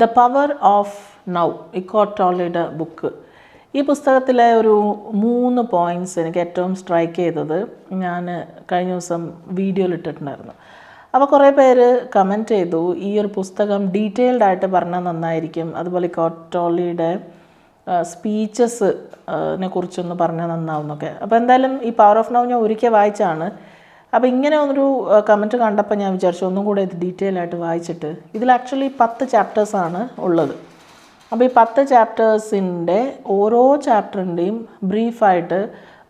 the power of now ഇക്കോട്ടോളിയുടെ book ഈ പുസ്തകത്തിലെ ഒരു മൂന്ന് പോയിൻറ്റ്സ് എനിക്ക് ഏറ്റവും സ്ട്രൈക്ക് ചെയ്തത് ഞാൻ കഴിഞ്ഞ ദിവസം വീഡിയോയിൽ ഇട്ടിട്ടുണ്ടായിരുന്നു അപ്പോൾ കുറേ പേര് കമൻറ്റ് ചെയ്തു ഈ ഒരു പുസ്തകം ഡീറ്റെയിൽഡ് ആയിട്ട് പറഞ്ഞാൽ നന്നായിരിക്കും അതുപോലെ ഇക്കോട്ടോളിയുടെ സ്പീച്ചസ് കുറിച്ചൊന്ന് പറഞ്ഞാൽ നന്നാവുന്നൊക്കെ അപ്പോൾ എന്തായാലും ഈ പവർ ഓഫ് നൗ ഞാൻ ഒരിക്കൽ വായിച്ചാണ് അപ്പോൾ ഇങ്ങനെ ഒരു കമൻറ്റ് കണ്ടപ്പോൾ ഞാൻ വിചാരിച്ചു ഒന്നും കൂടെ ഇത് ഡീറ്റെയിൽ ആയിട്ട് വായിച്ചിട്ട് ഇതിൽ ആക്ച്വലി പത്ത് ചാപ്റ്റേഴ്സാണ് ഉള്ളത് അപ്പോൾ ഈ പത്ത് ചാപ്റ്റേഴ്സിൻ്റെ ഓരോ ചാപ്റ്ററിൻ്റെയും ബ്രീഫായിട്ട്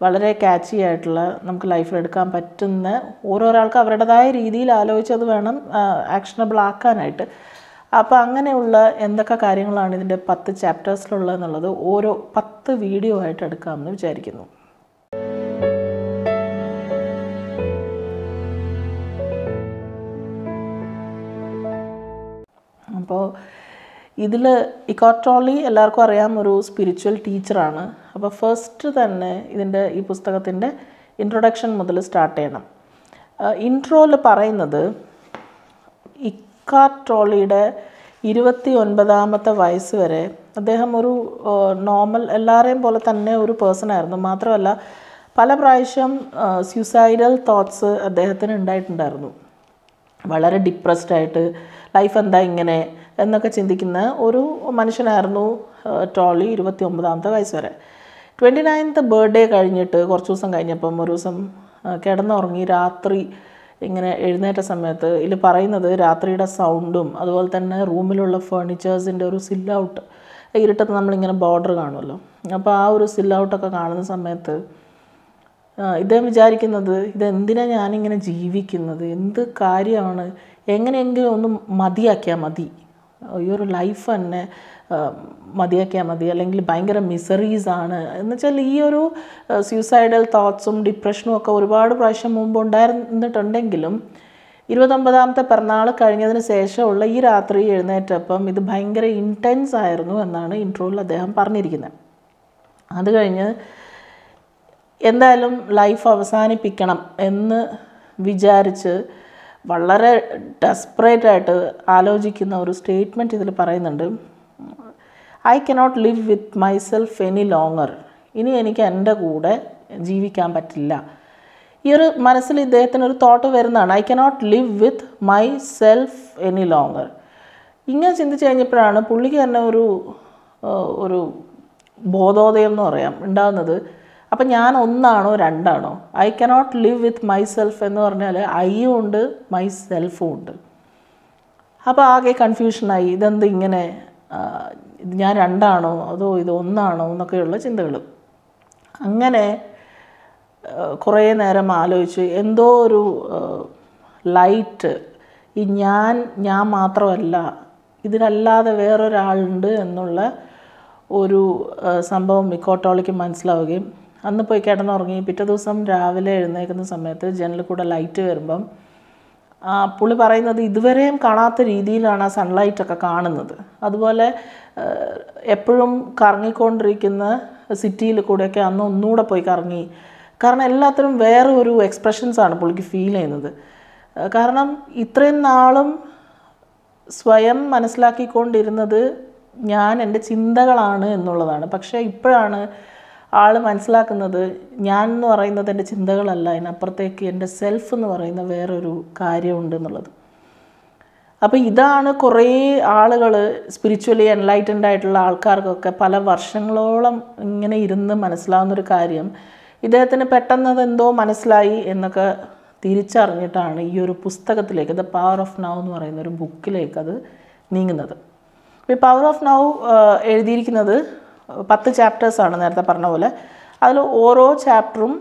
വളരെ കാച്ചി ആയിട്ടുള്ള നമുക്ക് ലൈഫിൽ എടുക്കാൻ പറ്റുന്ന ഓരോരാൾക്ക് അവരുടേതായ രീതിയിൽ ആലോചിച്ചത് വേണം ആക്ഷനബിൾ ആക്കാനായിട്ട് അപ്പോൾ അങ്ങനെയുള്ള എന്തൊക്കെ കാര്യങ്ങളാണ് ഇതിൻ്റെ പത്ത് ചാപ്റ്റേഴ്സിലുള്ളതെന്നുള്ളത് ഓരോ പത്ത് വീഡിയോ ആയിട്ട് എടുക്കാമെന്ന് വിചാരിക്കുന്നു അപ്പോൾ ഇതിൽ ഇക്കോട്രോളി എല്ലാവർക്കും അറിയാം ഒരു സ്പിരിച്വൽ ടീച്ചറാണ് അപ്പോൾ ഫസ്റ്റ് തന്നെ ഇതിൻ്റെ ഈ പുസ്തകത്തിൻ്റെ ഇൻട്രൊഡക്ഷൻ മുതൽ സ്റ്റാർട്ട് ചെയ്യണം ഇൻട്രോയിൽ പറയുന്നത് ഇക്കാട്രോളിയുടെ ഇരുപത്തി ഒൻപതാമത്തെ വയസ്സ് വരെ അദ്ദേഹം ഒരു നോർമൽ എല്ലാവരെയും പോലെ തന്നെ ഒരു പേഴ്സൺ ആയിരുന്നു മാത്രമല്ല പല പ്രാവശ്യം സ്യൂസൈഡൽ തോട്ട്സ് അദ്ദേഹത്തിന് ഉണ്ടായിട്ടുണ്ടായിരുന്നു വളരെ ഡിപ്രസ്ഡ് ആയിട്ട് ലൈഫ് എന്താ ഇങ്ങനെ എന്നൊക്കെ ചിന്തിക്കുന്ന ഒരു മനുഷ്യനായിരുന്നു ടോളി ഇരുപത്തി ഒമ്പതാമത്തെ വയസ്സ് വരെ ട്വൻറ്റി നയൻത്ത് ബർത്ത്ഡേ കഴിഞ്ഞിട്ട് കുറച്ച് ദിവസം കഴിഞ്ഞപ്പം ഒരു ദിവസം കിടന്നുറങ്ങി രാത്രി ഇങ്ങനെ എഴുന്നേറ്റ സമയത്ത് ഇതിൽ പറയുന്നത് രാത്രിയുടെ സൗണ്ടും അതുപോലെ തന്നെ റൂമിലുള്ള ഫേണിച്ചേഴ്സിൻ്റെ ഒരു സില്ലൗട്ട് ഇരുട്ടത്ത് നമ്മളിങ്ങനെ ബോർഡർ കാണുമല്ലോ അപ്പോൾ ആ ഒരു സില്ലൗട്ടൊക്കെ കാണുന്ന സമയത്ത് ഇദ്ദേഹം വിചാരിക്കുന്നത് ഇതെന്തിനാണ് ഞാനിങ്ങനെ ജീവിക്കുന്നത് എന്ത് കാര്യമാണ് എങ്ങനെയെങ്കിലും ഒന്ന് മതിയാക്കിയാൽ മതി ഈ ഒരു ലൈഫ് തന്നെ മതിയാക്കിയാൽ മതി അല്ലെങ്കിൽ ഭയങ്കര മിസറീസാണ് എന്ന് വെച്ചാൽ ഈ ഒരു സ്യൂസൈഡൽ തോട്ട്സും ഡിപ്രഷനും ഒക്കെ ഒരുപാട് പ്രാവശ്യം മുമ്പ് ഉണ്ടായിരുന്നിട്ടുണ്ടെങ്കിലും ഇരുപത്തൊമ്പതാമത്തെ പിറന്നാൾ കഴിഞ്ഞതിന് ശേഷമുള്ള ഈ രാത്രി എഴുന്നേറ്റപ്പം ഇത് ഭയങ്കര ഇൻറ്റൻസ് ആയിരുന്നു എന്നാണ് ഇൻട്രോയിൽ അദ്ദേഹം പറഞ്ഞിരിക്കുന്നത് അത് കഴിഞ്ഞ് എന്തായാലും ലൈഫ് അവസാനിപ്പിക്കണം എന്ന് വിചാരിച്ച് വളരെ ഡെസ്പറേറ്റായിട്ട് ആയിട്ട് ആലോചിക്കുന്ന ഒരു സ്റ്റേറ്റ്മെൻറ്റ് ഇതിൽ പറയുന്നുണ്ട് I cannot live with myself any longer ഇനി എനിക്ക് എൻ്റെ കൂടെ ജീവിക്കാൻ പറ്റില്ല ഈ ഒരു മനസ്സിൽ ഇദ്ദേഹത്തിന് ഒരു തോട്ട് വരുന്നതാണ് I cannot live with myself any longer ഇങ്ങനെ ചിന്തിച്ച് കഴിഞ്ഞപ്പോഴാണ് പുള്ളിക്ക് തന്നെ ഒരു ഒരു ബോധോദയം എന്ന് പറയാം ഉണ്ടാകുന്നത് അപ്പം ഞാൻ ഒന്നാണോ രണ്ടാണോ I cannot live with myself എന്ന് പറഞ്ഞാൽ ഐയും ഉണ്ട് മൈ സെൽഫും ഉണ്ട് അപ്പോൾ ആകെ കൺഫ്യൂഷനായി ഇതെന്ത് ഇങ്ങനെ ഞാൻ രണ്ടാണോ അതോ ഇത് ഒന്നാണോ എന്നൊക്കെയുള്ള ചിന്തകൾ അങ്ങനെ കുറേ നേരം ആലോചിച്ച് എന്തോ ഒരു ലൈറ്റ് ഈ ഞാൻ ഞാൻ മാത്രമല്ല ഇതിനല്ലാതെ വേറൊരാളുണ്ട് എന്നുള്ള ഒരു സംഭവം ഇക്കോട്ടോളിക്ക് മനസ്സിലാവുകയും അന്ന് പോയി കിടന്നുറങ്ങി പിറ്റേ ദിവസം രാവിലെ എഴുന്നേൽക്കുന്ന സമയത്ത് ജനലിൽ കൂടെ ലൈറ്റ് വരുമ്പം പുള്ളി പറയുന്നത് ഇതുവരെയും കാണാത്ത രീതിയിലാണ് ആ സൺലൈറ്റൊക്കെ കാണുന്നത് അതുപോലെ എപ്പോഴും കറങ്ങിക്കൊണ്ടിരിക്കുന്ന സിറ്റിയിൽ കൂടെയൊക്കെ അന്ന് ഒന്നുകൂടെ പോയി കറങ്ങി കാരണം എല്ലാത്തിനും വേറെ ഒരു എക്സ്പ്രഷൻസാണ് പുള്ളിക്ക് ഫീൽ ചെയ്യുന്നത് കാരണം ഇത്രയും നാളും സ്വയം മനസ്സിലാക്കിക്കൊണ്ടിരുന്നത് ഞാൻ എൻ്റെ ചിന്തകളാണ് എന്നുള്ളതാണ് പക്ഷേ ഇപ്പോഴാണ് ആൾ മനസ്സിലാക്കുന്നത് ഞാൻ എന്ന് പറയുന്നത് എൻ്റെ ചിന്തകളല്ല അതിനപ്പുറത്തേക്ക് എൻ്റെ സെൽഫ് എന്ന് പറയുന്ന വേറൊരു കാര്യമുണ്ട് എന്നുള്ളത് അപ്പോൾ ഇതാണ് കുറേ ആളുകൾ സ്പിരിച്വലി എൻലൈറ്റൻഡ് ആയിട്ടുള്ള ആൾക്കാർക്കൊക്കെ പല വർഷങ്ങളോളം ഇങ്ങനെ ഇരുന്ന് മനസ്സിലാവുന്നൊരു കാര്യം ഇദ്ദേഹത്തിന് പെട്ടെന്ന് അതെന്തോ മനസ്സിലായി എന്നൊക്കെ തിരിച്ചറിഞ്ഞിട്ടാണ് ഈ ഒരു പുസ്തകത്തിലേക്ക് ദ പവർ ഓഫ് നൗ എന്ന് പറയുന്ന ഒരു ബുക്കിലേക്ക് അത് നീങ്ങുന്നത് ഈ പവർ ഓഫ് നൗ എഴുതിയിരിക്കുന്നത് പത്ത് ചാപ്റ്റേഴ്സാണ് നേരത്തെ പറഞ്ഞ പോലെ അതിൽ ഓരോ ചാപ്റ്ററും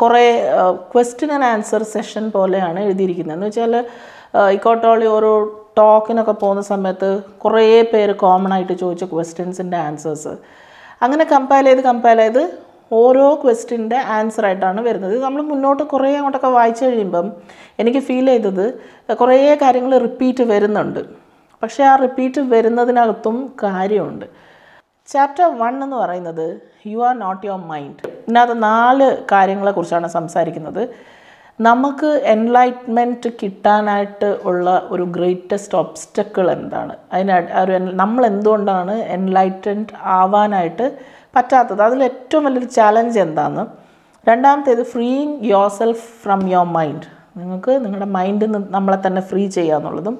കുറേ ക്വസ്റ്റ്യൻ ആൻഡ് ആൻസർ സെഷൻ പോലെയാണ് എഴുതിയിരിക്കുന്നത് എന്ന് വെച്ചാൽ ഇക്കോട്ടോളി ഓരോ ടോക്കിനൊക്കെ പോകുന്ന സമയത്ത് കുറേ പേര് കോമൺ ആയിട്ട് ചോദിച്ച ക്വസ്റ്റ്യൻസിൻ്റെ ആൻസേഴ്സ് അങ്ങനെ കമ്പയർ ചെയ്ത് കമ്പയർ ചെയ്ത് ഓരോ ക്വസ്റ്റ്യൻ്റെ ആൻസർ ആയിട്ടാണ് വരുന്നത് നമ്മൾ മുന്നോട്ട് കുറേ അങ്ങോട്ടൊക്കെ വായിച്ചു കഴിയുമ്പം എനിക്ക് ഫീൽ ചെയ്തത് കുറേ കാര്യങ്ങൾ റിപ്പീറ്റ് വരുന്നുണ്ട് പക്ഷേ ആ റിപ്പീറ്റ് വരുന്നതിനകത്തും കാര്യമുണ്ട് ചാപ്റ്റർ വൺ എന്ന് പറയുന്നത് you are not your mind ഇതിനകത്ത് നാല് കാര്യങ്ങളെക്കുറിച്ചാണ് സംസാരിക്കുന്നത് നമുക്ക് എൻലൈറ്റ്മെൻറ്റ് കിട്ടാനായിട്ട് ഉള്ള ഒരു ഗ്രേറ്റസ്റ്റ് ഒബ്സ്റ്റക്കിൾ എന്താണ് അതിന ഒരു നമ്മൾ എന്തുകൊണ്ടാണ് എൻലൈറ്റൻഡ് ആവാനായിട്ട് പറ്റാത്തത് അതിൽ ഏറ്റവും വലിയൊരു ചാലഞ്ച് എന്താണ് രണ്ടാമത്തേത് freeing yourself from your mind നിങ്ങൾക്ക് നിങ്ങളുടെ മൈൻഡിൽ നിന്ന് നമ്മളെ തന്നെ ഫ്രീ ചെയ്യുക എന്നുള്ളതും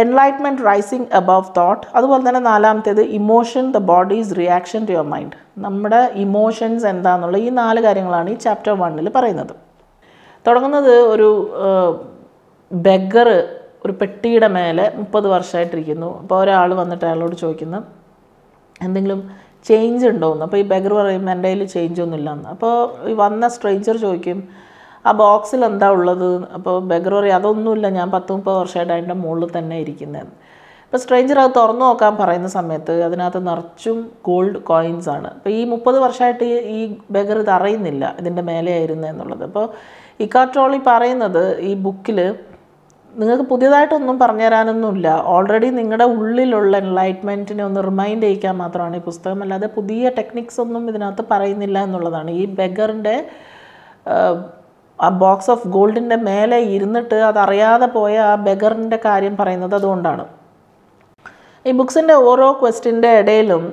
എൻലൈറ്റ്മെൻറ്റ് റൈസിങ് അബവ് തോട്ട് അതുപോലെ തന്നെ നാലാമത്തേത് emotion the body's reaction to your mind നമ്മുടെ ഇമോഷൻസ് എന്താണെന്നുള്ള ഈ നാല് കാര്യങ്ങളാണ് ഈ ചാപ്റ്റർ വണ്ണിൽ പറയുന്നത് തുടങ്ങുന്നത് ഒരു ബെഗർ ഒരു പെട്ടിയുടെ മേലെ മുപ്പത് വർഷമായിട്ടിരിക്കുന്നു അപ്പോൾ ഒരാൾ വന്നിട്ട് അയാളോട് ചോദിക്കുന്നു എന്തെങ്കിലും ചേഞ്ച് ഉണ്ടോ എന്ന് അപ്പോൾ ഈ ബെഗർ പറയും എൻ്റെ കയ്യിൽ ചേഞ്ച് ഒന്നുമില്ലെന്ന് അപ്പോൾ ഈ വന്ന സ്ട്രേഞ്ചർ ചോദിക്കും ആ ബോക്സിൽ എന്താ ഉള്ളത് അപ്പോൾ ബഗർ പറയും അതൊന്നുമില്ല ഞാൻ പത്ത് മുപ്പത് വർഷമായിട്ട് അതിൻ്റെ മുകളിൽ തന്നെ ഇരിക്കുന്നത് അപ്പോൾ സ്ട്രേഞ്ചർ അത് തുറന്നു നോക്കാൻ പറയുന്ന സമയത്ത് അതിനകത്ത് നിറച്ചും ഗോൾഡ് കോയിൻസ് ആണ് അപ്പോൾ ഈ മുപ്പത് വർഷമായിട്ട് ഈ ബഗർ ഇത് അറിയുന്നില്ല ഇതിൻ്റെ മേലെയായിരുന്നു എന്നുള്ളത് അപ്പോൾ ഇക്കാട്രോളി പറയുന്നത് ഈ ബുക്കിൽ നിങ്ങൾക്ക് പുതിയതായിട്ടൊന്നും പറഞ്ഞു തരാനൊന്നുമില്ല ഓൾറെഡി നിങ്ങളുടെ ഉള്ളിലുള്ള എൻലൈറ്റ്മെൻറ്റിനെ ഒന്ന് റിമൈൻഡ് ചെയ്യിക്കാൻ മാത്രമാണ് ഈ പുസ്തകം അല്ലാതെ പുതിയ ടെക്നിക്സ് ഒന്നും ഇതിനകത്ത് പറയുന്നില്ല എന്നുള്ളതാണ് ഈ ബെഗറിൻ്റെ ആ ബോക്സ് ഓഫ് ഗോൾഡിൻ്റെ മേലെ ഇരുന്നിട്ട് അതറിയാതെ പോയ ആ ബെഗറിൻ്റെ കാര്യം പറയുന്നത് അതുകൊണ്ടാണ് ഈ ബുക്സിൻ്റെ ഓരോ ക്വസ്റ്റിൻ്റെ ഇടയിലും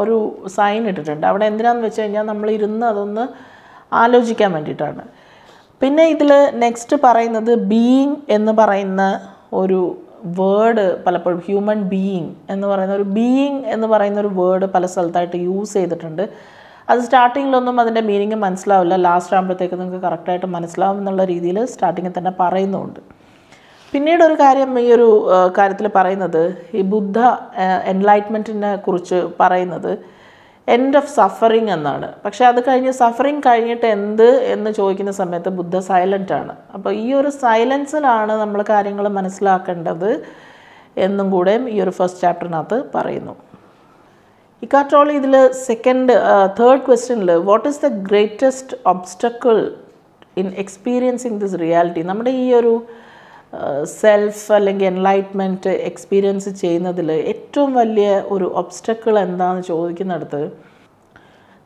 ഒരു സൈൻ ഇട്ടിട്ടുണ്ട് അവിടെ എന്തിനാന്ന് വെച്ച് കഴിഞ്ഞാൽ നമ്മൾ ഇരുന്ന് അതൊന്ന് ആലോചിക്കാൻ വേണ്ടിയിട്ടാണ് പിന്നെ ഇതിൽ നെക്സ്റ്റ് പറയുന്നത് ബീയിങ് എന്ന് പറയുന്ന ഒരു വേർഡ് പലപ്പോഴും ഹ്യൂമൻ ബീയിങ് എന്ന് പറയുന്ന ഒരു ബീയിങ് എന്ന് പറയുന്ന ഒരു വേർഡ് പല സ്ഥലത്തായിട്ട് യൂസ് ചെയ്തിട്ടുണ്ട് അത് സ്റ്റാർട്ടിങ്ങിലൊന്നും അതിൻ്റെ മീനിങ് മനസ്സിലാവില്ല ലാസ്റ്റ് ആകുമ്പോഴത്തേക്ക് നിങ്ങൾക്ക് കറക്റ്റായിട്ട് മനസ്സിലാവും എന്നുള്ള രീതിയിൽ സ്റ്റാർട്ടിങ്ങിൽ തന്നെ പറയുന്നുണ്ട് പിന്നീട് ഒരു കാര്യം ഈ ഒരു കാര്യത്തിൽ പറയുന്നത് ഈ ബുദ്ധ എൻലൈറ്റ്മെൻറ്റിനെ കുറിച്ച് പറയുന്നത് എൻഡ് ഓഫ് സഫറിങ് എന്നാണ് പക്ഷേ അത് കഴിഞ്ഞ് സഫറിങ് കഴിഞ്ഞിട്ട് എന്ത് എന്ന് ചോദിക്കുന്ന സമയത്ത് ബുദ്ധ സൈലൻ്റ് ആണ് അപ്പോൾ ഈ ഒരു സൈലൻസിലാണ് നമ്മൾ കാര്യങ്ങൾ മനസ്സിലാക്കേണ്ടത് എന്നും കൂടെയും ഈ ഒരു ഫസ്റ്റ് ചാപ്റ്ററിനകത്ത് പറയുന്നു ഇക്കാട്ടോൾ ഇതിൽ സെക്കൻഡ് തേർഡ് ക്വസ്റ്റ്യനിൽ what is the greatest obstacle in experiencing this reality നമ്മുടെ ഈ ഒരു സെൽഫ് അല്ലെങ്കിൽ എൻലൈറ്റ്മെൻറ്റ് എക്സ്പീരിയൻസ് ചെയ്യുന്നതിൽ ഏറ്റവും വലിയ ഒരു ഒബ്സ്റ്റക്കിൾ എന്താണെന്ന് ചോദിക്കുന്നിടത്ത്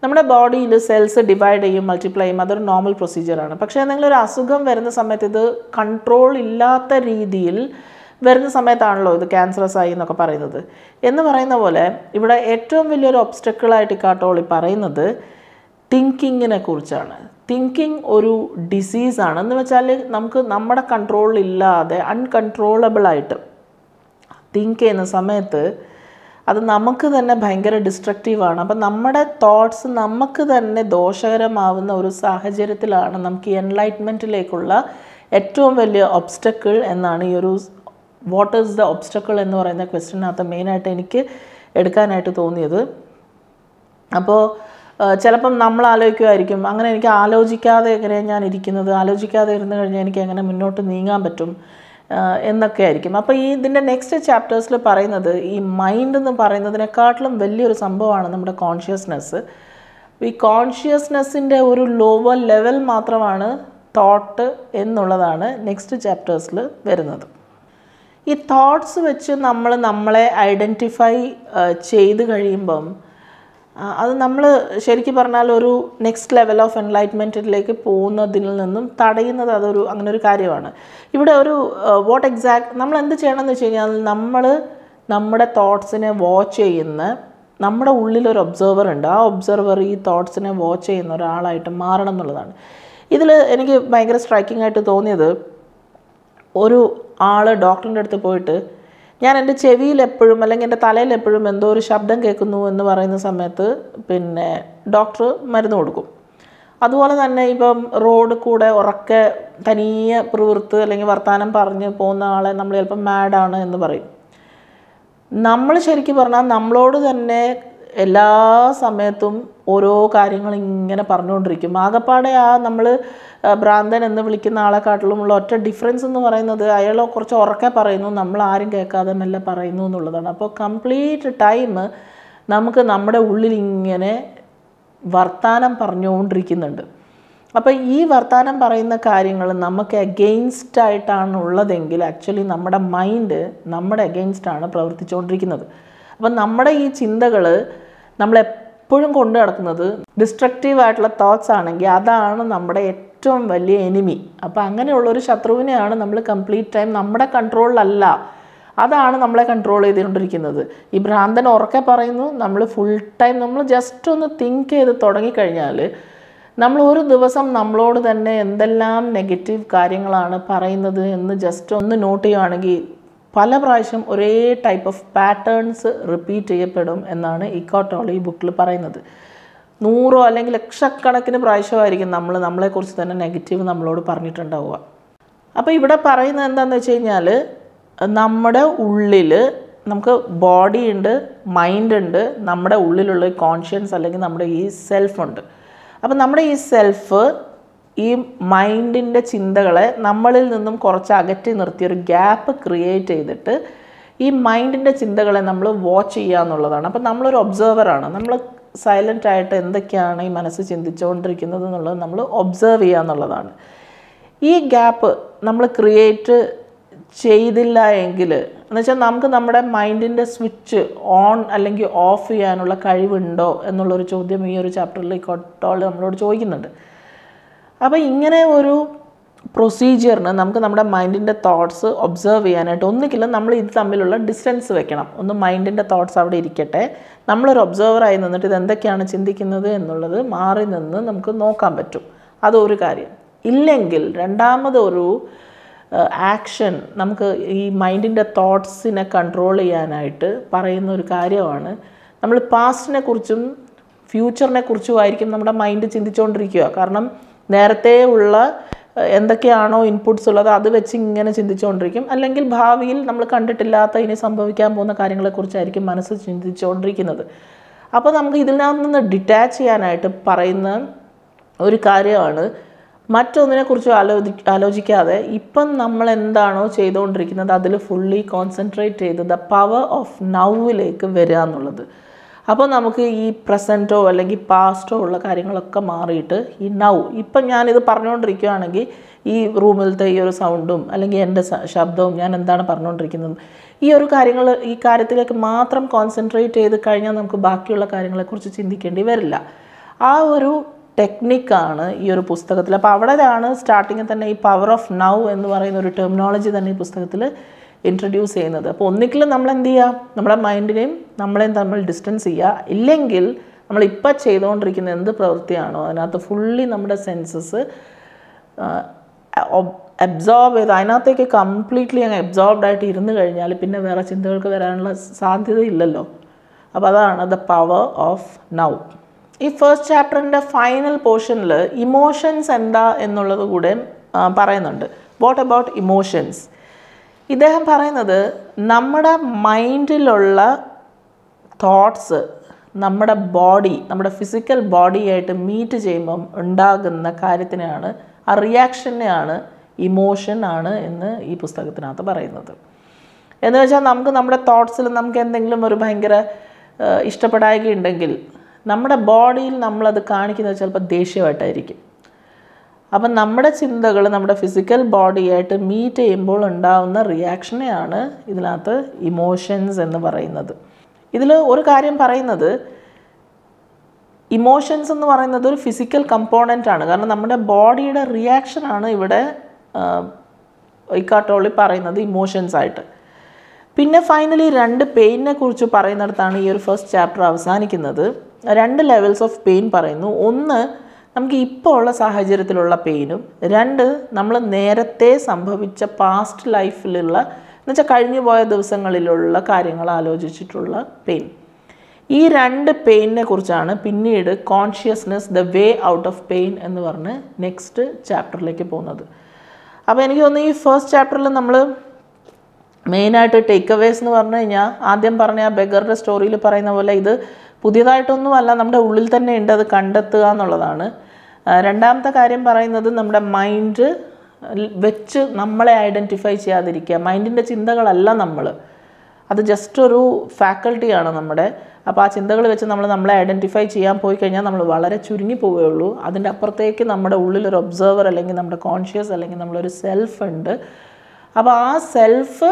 നമ്മുടെ ബോഡിയിൽ സെൽസ് ഡിവൈഡ് ചെയ്യും മൾട്ടിപ്ലൈ ചെയ്യും അതൊരു നോർമൽ പ്രൊസീജിയറാണ് പക്ഷേ എന്തെങ്കിലും ഒരു അസുഖം വരുന്ന സമയത്ത് ഇത് കൺട്രോൾ ഇല്ലാത്ത രീതിയിൽ വരുന്ന സമയത്താണല്ലോ ഇത് ക്യാൻസറസ് ആയി എന്നൊക്കെ പറയുന്നത് എന്ന് പറയുന്ന പോലെ ഇവിടെ ഏറ്റവും വലിയൊരു ഒബ്സ്റ്റക്കിളായിട്ട് കാട്ടോളി പറയുന്നത് തിങ്കിങ്ങിനെ കുറിച്ചാണ് തിങ്കിങ് ഒരു ഡിസീസാണ് എന്ന് വെച്ചാൽ നമുക്ക് നമ്മുടെ കൺട്രോളില്ലാതെ അൺകൺട്രോളബിളായിട്ട് തിങ്ക് ചെയ്യുന്ന സമയത്ത് അത് നമുക്ക് തന്നെ ഭയങ്കര ഡിസ്ട്രക്റ്റീവാണ് അപ്പം നമ്മുടെ തോട്ട്സ് നമുക്ക് തന്നെ ദോഷകരമാവുന്ന ഒരു സാഹചര്യത്തിലാണ് നമുക്ക് ഈ എൻലൈറ്റ്മെൻറ്റിലേക്കുള്ള ഏറ്റവും വലിയ ഒബ്സ്റ്റക്കിൾ എന്നാണ് ഈ ഒരു വാട്ട് ഈസ് ദ ഒബ്സ്റ്റക്കിൾ എന്ന് പറയുന്ന ക്വസ്റ്റിനകത്ത് മെയിനായിട്ട് എനിക്ക് എടുക്കാനായിട്ട് തോന്നിയത് അപ്പോൾ ചിലപ്പം നമ്മൾ ആലോചിക്കുമായിരിക്കും അങ്ങനെ എനിക്ക് ആലോചിക്കാതെ എങ്ങനെയാണ് ഞാൻ ഇരിക്കുന്നത് ആലോചിക്കാതെ ഇരുന്ന് കഴിഞ്ഞാൽ എനിക്ക് എങ്ങനെ മുന്നോട്ട് നീങ്ങാൻ പറ്റും എന്നൊക്കെ ആയിരിക്കും അപ്പോൾ ഈ ഇതിൻ്റെ നെക്സ്റ്റ് ചാപ്റ്റേഴ്സിൽ പറയുന്നത് ഈ മൈൻഡ് എന്ന് പറയുന്നതിനെക്കാട്ടിലും വലിയൊരു സംഭവമാണ് നമ്മുടെ കോൺഷ്യസ്നെസ് ഈ കോൺഷ്യസ്നെസ്സിൻ്റെ ഒരു ലോവർ ലെവൽ മാത്രമാണ് തോട്ട് എന്നുള്ളതാണ് നെക്സ്റ്റ് ചാപ്റ്റേഴ്സിൽ വരുന്നത് ഈ തോട്ട്സ് വെച്ച് നമ്മൾ നമ്മളെ ഐഡൻറ്റിഫൈ ചെയ്ത് കഴിയുമ്പം അത് നമ്മൾ ശരിക്കും പറഞ്ഞാൽ ഒരു നെക്സ്റ്റ് ലെവൽ ഓഫ് എൻലൈറ്റ്മെൻറ്റിലേക്ക് പോകുന്നതിൽ നിന്നും തടയുന്നത് അതൊരു അങ്ങനെ ഒരു കാര്യമാണ് ഇവിടെ ഒരു വാട്ട് എക്സാക്ട് നമ്മൾ എന്ത് എന്ന് വെച്ച് കഴിഞ്ഞാൽ നമ്മൾ നമ്മുടെ തോട്ട്സിനെ വാച്ച് ചെയ്യുന്ന നമ്മുടെ ഉള്ളിലൊരു ഒബ്സർവർ ഉണ്ട് ആ ഒബ്സർവർ ഈ തോട്ട്സിനെ വാച്ച് ചെയ്യുന്ന ഒരാളായിട്ട് മാറണം എന്നുള്ളതാണ് ഇതിൽ എനിക്ക് ഭയങ്കര സ്ട്രൈക്കിംഗ് ആയിട്ട് തോന്നിയത് ഒരു ആൾ ഡോക്ടറിൻ്റെ അടുത്ത് പോയിട്ട് ഞാൻ എൻ്റെ ചെവിയിൽ എപ്പോഴും അല്ലെങ്കിൽ എൻ്റെ തലയിൽ എപ്പോഴും എന്തോ ഒരു ശബ്ദം കേൾക്കുന്നു എന്ന് പറയുന്ന സമയത്ത് പിന്നെ ഡോക്ടർ മരുന്ന് കൊടുക്കും അതുപോലെ തന്നെ ഇപ്പം റോഡ് കൂടെ ഉറക്കെ തനിയെ പ്രവൃത്തി അല്ലെങ്കിൽ വർത്തമാനം പറഞ്ഞ് പോകുന്ന ആളെ നമ്മൾ ചിലപ്പം മാഡാണ് എന്ന് പറയും നമ്മൾ ശരിക്കും പറഞ്ഞാൽ നമ്മളോട് തന്നെ എല്ലാ സമയത്തും ഓരോ കാര്യങ്ങൾ ഇങ്ങനെ പറഞ്ഞുകൊണ്ടിരിക്കും ആകപ്പാടെ ആ നമ്മൾ ഭ്രാന്തൻ എന്ന് വിളിക്കുന്ന ആളെക്കാട്ടിലുമുള്ള ഒറ്റ ഡിഫറൻസ് എന്ന് പറയുന്നത് അയാൾ കുറച്ച് ഉറക്കെ പറയുന്നു നമ്മൾ ആരും കേൾക്കാതെ മെല്ലെ പറയുന്നു എന്നുള്ളതാണ് അപ്പോൾ കംപ്ലീറ്റ് ടൈം നമുക്ക് നമ്മുടെ ഉള്ളിൽ ഇങ്ങനെ വർത്തമാനം പറഞ്ഞുകൊണ്ടിരിക്കുന്നുണ്ട് അപ്പോൾ ഈ വർത്തമാനം പറയുന്ന കാര്യങ്ങൾ നമുക്ക് എഗെയിൻസ്റ്റ് ഉള്ളതെങ്കിൽ ആക്ച്വലി നമ്മുടെ മൈൻഡ് നമ്മുടെ അഗെയിൻസ്റ്റാണ് പ്രവർത്തിച്ചുകൊണ്ടിരിക്കുന്നത് അപ്പം നമ്മുടെ ഈ ചിന്തകൾ നമ്മളെപ്പോഴും കൊണ്ടു നടക്കുന്നത് ഡിസ്ട്രക്റ്റീവ് ആയിട്ടുള്ള തോട്ട്സ് ആണെങ്കിൽ അതാണ് നമ്മുടെ ഏറ്റവും വലിയ എനിമി അപ്പോൾ അങ്ങനെയുള്ള ഒരു ശത്രുവിനെയാണ് നമ്മൾ കംപ്ലീറ്റ് ടൈം നമ്മുടെ കൺട്രോളിലല്ല അതാണ് നമ്മളെ കൺട്രോൾ ചെയ്തുകൊണ്ടിരിക്കുന്നത് ഈ ഭ്രാന്തൻ ഉറക്കെ പറയുന്നു നമ്മൾ ഫുൾ ടൈം നമ്മൾ ജസ്റ്റ് ഒന്ന് തിങ്ക് ചെയ്ത് തുടങ്ങിക്കഴിഞ്ഞാൽ നമ്മൾ ഒരു ദിവസം നമ്മളോട് തന്നെ എന്തെല്ലാം നെഗറ്റീവ് കാര്യങ്ങളാണ് പറയുന്നത് എന്ന് ജസ്റ്റ് ഒന്ന് നോട്ട് ചെയ്യുകയാണെങ്കിൽ പല പ്രാവശ്യം ഒരേ ടൈപ്പ് ഓഫ് പാറ്റേൺസ് റിപ്പീറ്റ് ചെയ്യപ്പെടും എന്നാണ് ഇക്കോട്ടോളി ഈ ബുക്കിൽ പറയുന്നത് നൂറോ അല്ലെങ്കിൽ ലക്ഷക്കണക്കിന് പ്രാവശ്യമായിരിക്കും നമ്മൾ നമ്മളെക്കുറിച്ച് തന്നെ നെഗറ്റീവ് നമ്മളോട് പറഞ്ഞിട്ടുണ്ടാവുക അപ്പോൾ ഇവിടെ പറയുന്നത് എന്താണെന്ന് വെച്ച് കഴിഞ്ഞാൽ നമ്മുടെ ഉള്ളിൽ നമുക്ക് ബോഡി ഉണ്ട് മൈൻഡ് ഉണ്ട് നമ്മുടെ ഉള്ളിലുള്ള കോൺഷ്യൻസ് അല്ലെങ്കിൽ നമ്മുടെ ഈ സെൽഫുണ്ട് അപ്പോൾ നമ്മുടെ ഈ സെൽഫ് ഈ മൈൻഡിൻ്റെ ചിന്തകളെ നമ്മളിൽ നിന്നും കുറച്ച് അകറ്റി നിർത്തി ഒരു ഗ്യാപ്പ് ക്രിയേറ്റ് ചെയ്തിട്ട് ഈ മൈൻഡിൻ്റെ ചിന്തകളെ നമ്മൾ വാച്ച് ചെയ്യുക എന്നുള്ളതാണ് അപ്പം നമ്മളൊരു ഒബ്സർവറാണ് നമ്മൾ സൈലൻ്റ് ആയിട്ട് എന്തൊക്കെയാണ് ഈ മനസ്സ് ചിന്തിച്ചുകൊണ്ടിരിക്കുന്നത് എന്നുള്ളത് നമ്മൾ ഒബ്സർവ് ചെയ്യുക എന്നുള്ളതാണ് ഈ ഗ്യാപ്പ് നമ്മൾ ക്രിയേറ്റ് ചെയ്തില്ല എങ്കിൽ എന്നുവെച്ചാൽ നമുക്ക് നമ്മുടെ മൈൻഡിൻ്റെ സ്വിച്ച് ഓൺ അല്ലെങ്കിൽ ഓഫ് ചെയ്യാനുള്ള കഴിവുണ്ടോ എന്നുള്ളൊരു ചോദ്യം ഈ ഒരു ചാപ്റ്ററിൽ കൊട്ടോൾ നമ്മളോട് ചോദിക്കുന്നുണ്ട് അപ്പോൾ ഇങ്ങനെ ഒരു പ്രൊസീജിയറിന് നമുക്ക് നമ്മുടെ മൈൻഡിൻ്റെ തോട്ട്സ് ഒബ്സർവ് ചെയ്യാനായിട്ട് ഒന്നുകിൽ നമ്മൾ ഇത് തമ്മിലുള്ള ഡിസ്റ്റൻസ് വെക്കണം ഒന്ന് മൈൻഡിൻ്റെ തോട്ട്സ് അവിടെ ഇരിക്കട്ടെ നമ്മളൊരു ഒബ്സർവറായി നിന്നിട്ട് ഇത് എന്തൊക്കെയാണ് ചിന്തിക്കുന്നത് എന്നുള്ളത് മാറി നിന്ന് നമുക്ക് നോക്കാൻ പറ്റും അതൊരു കാര്യം ഇല്ലെങ്കിൽ രണ്ടാമതൊരു ആക്ഷൻ നമുക്ക് ഈ മൈൻഡിൻ്റെ തോട്ട്സിനെ കൺട്രോൾ ചെയ്യാനായിട്ട് പറയുന്ന ഒരു കാര്യമാണ് നമ്മൾ പാസ്റ്റിനെ കുറിച്ചും ഫ്യൂച്ചറിനെ കുറിച്ചുമായിരിക്കും നമ്മുടെ മൈൻഡ് ചിന്തിച്ചുകൊണ്ടിരിക്കുക കാരണം നേരത്തെ ഉള്ള എന്തൊക്കെയാണോ ഇൻപുട്സ് ഉള്ളത് അത് വെച്ച് ഇങ്ങനെ ചിന്തിച്ചുകൊണ്ടിരിക്കും അല്ലെങ്കിൽ ഭാവിയിൽ നമ്മൾ കണ്ടിട്ടില്ലാത്ത ഇനി സംഭവിക്കാൻ പോകുന്ന കാര്യങ്ങളെക്കുറിച്ചായിരിക്കും മനസ്സ് ചിന്തിച്ചുകൊണ്ടിരിക്കുന്നത് അപ്പോൾ നമുക്ക് ഇതിൽ നിന്ന് ഡിറ്റാച്ച് ചെയ്യാനായിട്ട് പറയുന്ന ഒരു കാര്യമാണ് മറ്റൊന്നിനെക്കുറിച്ച് ആലോചി ആലോചിക്കാതെ ഇപ്പം നമ്മൾ എന്താണോ ചെയ്തുകൊണ്ടിരിക്കുന്നത് അതിൽ ഫുള്ളി കോൺസെൻട്രേറ്റ് ചെയ്ത് ദ പവർ ഓഫ് നൗവിലേക്ക് വരിക എന്നുള്ളത് അപ്പോൾ നമുക്ക് ഈ പ്രസൻറ്റോ അല്ലെങ്കിൽ പാസ്റ്റോ ഉള്ള കാര്യങ്ങളൊക്കെ മാറിയിട്ട് ഈ നൗ ഇപ്പം ഞാനിത് പറഞ്ഞുകൊണ്ടിരിക്കുകയാണെങ്കിൽ ഈ റൂമിലത്തെ ഈ ഒരു സൗണ്ടും അല്ലെങ്കിൽ എൻ്റെ ശബ്ദവും ഞാൻ എന്താണ് പറഞ്ഞുകൊണ്ടിരിക്കുന്നതും ഈ ഒരു കാര്യങ്ങൾ ഈ കാര്യത്തിലേക്ക് മാത്രം കോൺസെൻട്രേറ്റ് ചെയ്ത് കഴിഞ്ഞാൽ നമുക്ക് ബാക്കിയുള്ള കാര്യങ്ങളെക്കുറിച്ച് ചിന്തിക്കേണ്ടി വരില്ല ആ ഒരു ടെക്നിക്കാണ് ഈ ഒരു പുസ്തകത്തിൽ അപ്പോൾ അവിടെയാണ് സ്റ്റാർട്ടിങ്ങിൽ തന്നെ ഈ പവർ ഓഫ് നൗ എന്ന് പറയുന്ന ഒരു ടെർമിനോളജി തന്നെ ഈ പുസ്തകത്തിൽ ഇൻട്രൊഡ്യൂസ് ചെയ്യുന്നത് അപ്പോൾ ഒന്നിക്കിൽ നമ്മൾ എന്ത് ചെയ്യുക നമ്മുടെ മൈൻഡിനെയും നമ്മളെയും തമ്മിൽ ഡിസ്റ്റൻസ് ചെയ്യുക ഇല്ലെങ്കിൽ നമ്മളിപ്പോൾ ചെയ്തുകൊണ്ടിരിക്കുന്ന എന്ത് പ്രവൃത്തിയാണോ അതിനകത്ത് ഫുള്ളി നമ്മുടെ സെൻസസ് അബ്സോർബ് ചെയ്ത് അതിനകത്തേക്ക് കംപ്ലീറ്റ്ലി അങ്ങ് അബ്സോർബ്ഡ് ആയിട്ട് ഇരുന്ന് കഴിഞ്ഞാൽ പിന്നെ വേറെ ചിന്തകൾക്ക് വരാനുള്ള സാധ്യതയില്ലല്ലോ അപ്പോൾ അതാണ് ദ പവർ ഓഫ് നൗ ഈ ഫസ്റ്റ് ചാപ്റ്ററിൻ്റെ ഫൈനൽ പോർഷനിൽ ഇമോഷൻസ് എന്താ എന്നുള്ളത് കൂടെ പറയുന്നുണ്ട് വാട്ട് അബൌട്ട് ഇമോഷൻസ് ഇദ്ദേഹം പറയുന്നത് നമ്മുടെ മൈൻഡിലുള്ള തോട്ട്സ് നമ്മുടെ ബോഡി നമ്മുടെ ഫിസിക്കൽ ബോഡിയായിട്ട് മീറ്റ് ചെയ്യുമ്പം ഉണ്ടാകുന്ന കാര്യത്തിനെയാണ് ആ റിയാക്ഷനെയാണ് ഇമോഷൻ ആണ് എന്ന് ഈ പുസ്തകത്തിനകത്ത് പറയുന്നത് എന്ന് വെച്ചാൽ നമുക്ക് നമ്മുടെ തോട്ട്സിൽ നമുക്ക് എന്തെങ്കിലും ഒരു ഭയങ്കര ഇഷ്ടപ്പെടായ്ക ഉണ്ടെങ്കിൽ നമ്മുടെ ബോഡിയിൽ നമ്മളത് കാണിക്കുന്നത് ചിലപ്പോൾ ദേഷ്യമായിട്ടായിരിക്കും അപ്പം നമ്മുടെ ചിന്തകൾ നമ്മുടെ ഫിസിക്കൽ ബോഡിയായിട്ട് മീറ്റ് ചെയ്യുമ്പോൾ ഉണ്ടാവുന്ന റിയാക്ഷനെയാണ് ഇതിനകത്ത് ഇമോഷൻസ് എന്ന് പറയുന്നത് ഇതിൽ ഒരു കാര്യം പറയുന്നത് ഇമോഷൻസ് എന്ന് പറയുന്നത് ഒരു ഫിസിക്കൽ കമ്പോണൻ്റ് ആണ് കാരണം നമ്മുടെ ബോഡിയുടെ റിയാക്ഷനാണ് ഇവിടെ ഇക്കാട്ടോളി പറയുന്നത് ഇമോഷൻസ് ആയിട്ട് പിന്നെ ഫൈനലി രണ്ട് പെയിനിനെ കുറിച്ച് പറയുന്നിടത്താണ് ഈ ഒരു ഫസ്റ്റ് ചാപ്റ്റർ അവസാനിക്കുന്നത് രണ്ട് ലെവൽസ് ഓഫ് പെയിൻ പറയുന്നു ഒന്ന് നമുക്ക് ഇപ്പോൾ ഉള്ള സാഹചര്യത്തിലുള്ള പെയിനും രണ്ട് നമ്മൾ നേരത്തെ സംഭവിച്ച പാസ്റ്റ് ലൈഫിലുള്ള എന്നുവെച്ചാൽ കഴിഞ്ഞു പോയ ദിവസങ്ങളിലുള്ള കാര്യങ്ങൾ ആലോചിച്ചിട്ടുള്ള പെയിൻ ഈ രണ്ട് പെയിനിനെ കുറിച്ചാണ് പിന്നീട് consciousness the way out of pain എന്ന് പറഞ്ഞ് നെക്സ്റ്റ് ചാപ്റ്ററിലേക്ക് പോകുന്നത് അപ്പോൾ എനിക്ക് തോന്നുന്നു ഈ ഫസ്റ്റ് ചാപ്റ്ററിൽ നമ്മൾ മെയിനായിട്ട് ടേക്ക് അവേസ് എന്ന് പറഞ്ഞു കഴിഞ്ഞാൽ ആദ്യം പറഞ്ഞ ആ ബെഗറുടെ സ്റ്റോറിയിൽ പറയുന്ന പോലെ ഇത് പുതിയതായിട്ടൊന്നുമല്ല നമ്മുടെ ഉള്ളിൽ തന്നെ ഉണ്ട് അത് കണ്ടെത്തുക എന്നുള്ളതാണ് രണ്ടാമത്തെ കാര്യം പറയുന്നത് നമ്മുടെ മൈൻഡ് വെച്ച് നമ്മളെ ഐഡൻറ്റിഫൈ ചെയ്യാതിരിക്കുക മൈൻഡിൻ്റെ ചിന്തകളല്ല നമ്മൾ അത് ജസ്റ്റ് ഒരു ഫാക്കൾട്ടിയാണ് നമ്മുടെ അപ്പോൾ ആ ചിന്തകൾ വെച്ച് നമ്മൾ നമ്മളെ ഐഡൻറ്റിഫൈ ചെയ്യാൻ പോയി കഴിഞ്ഞാൽ നമ്മൾ വളരെ ചുരുങ്ങി പോവുകയുള്ളൂ അതിൻ്റെ അപ്പുറത്തേക്ക് നമ്മുടെ ഉള്ളിലൊരു ഒബ്സർവർ അല്ലെങ്കിൽ നമ്മുടെ കോൺഷ്യസ് അല്ലെങ്കിൽ നമ്മളൊരു സെൽഫ് ഉണ്ട് അപ്പോൾ ആ സെൽഫ്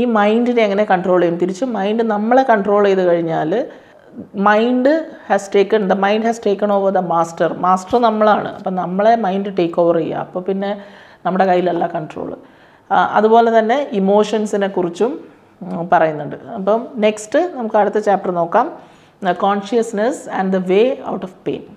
ഈ മൈൻഡിനെ എങ്ങനെ കൺട്രോൾ ചെയ്യും തിരിച്ച് മൈൻഡ് നമ്മളെ കൺട്രോൾ ചെയ്ത് കഴിഞ്ഞാൽ mind has taken the mind has taken over the master master നമ്മളാണ് അപ്പം നമ്മളെ മൈൻഡ് ടേക്ക് ഓവർ ചെയ്യുക അപ്പോൾ പിന്നെ നമ്മുടെ കയ്യിലല്ല കൺട്രോൾ അതുപോലെ തന്നെ ഇമോഷൻസിനെ കുറിച്ചും പറയുന്നുണ്ട് അപ്പം നെക്സ്റ്റ് നമുക്ക് അടുത്ത ചാപ്റ്റർ നോക്കാം consciousness and the way out of pain